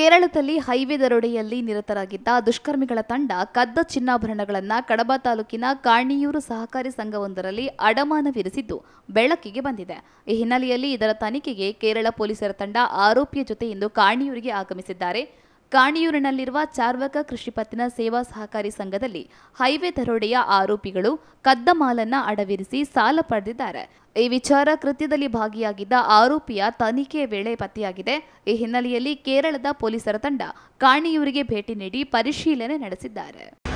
ಕೇರಳದಲ್ಲಿ ಹೈವೇ ದರೋಡೆಯಲ್ಲಿ ನಿರತರಾಗಿದ್ದ ದುಷ್ಕರ್ಮಿಗಳ ತಂಡ ಕದ್ದ ಚಿನ್ನಾಭರಣಗಳನ್ನು ಕಡಬ ತಾಲೂಕಿನ ಕಾಣಿಯೂರು ಸಹಕಾರಿ ಸಂಘವೊಂದರಲ್ಲಿ ಅಡಮಾನವಿರಿಸಿದ್ದು ಬೆಳಕಿಗೆ ಬಂದಿದೆ ಈ ಹಿನ್ನೆಲೆಯಲ್ಲಿ ಇದರ ತನಿಖೆಗೆ ಕೇರಳ ಪೊಲೀಸರ ತಂಡ ಆರೋಪಿಯ ಜೊತೆ ಇಂದು ಕಾಣಿಯೂರಿಗೆ ಆಗಮಿಸಿದ್ದಾರೆ ಕಾಣಿಯೂರಿನಲ್ಲಿರುವ ಚಾರ್ವಕ ಕೃಷಿ ಪತ್ತಿನ ಸೇವಾ ಸಹಕಾರಿ ಸಂಘದಲ್ಲಿ ಹೈವೇ ದರೋಡೆಯ ಆರೋಪಿಗಳು ಕದ್ದ ಮಾಲನ್ನ ಅಡವಿರಿಸಿ ಸಾಲ ಪಡೆದಿದ್ದಾರೆ ಈ ವಿಚಾರ ಕೃತ್ಯದಲ್ಲಿ ಭಾಗಿಯಾಗಿದ್ದ ಆರೋಪಿಯ ತನಿಖೆ ವೇಳೆ ಪತ್ತೆಯಾಗಿದೆ ಈ ಹಿನ್ನೆಲೆಯಲ್ಲಿ ಕೇರಳದ ಪೊಲೀಸರ ತಂಡ ಕಾಣಿಯೂರಿಗೆ ಭೇಟಿ ನೀಡಿ ಪರಿಶೀಲನೆ ನಡೆಸಿದ್ದಾರೆ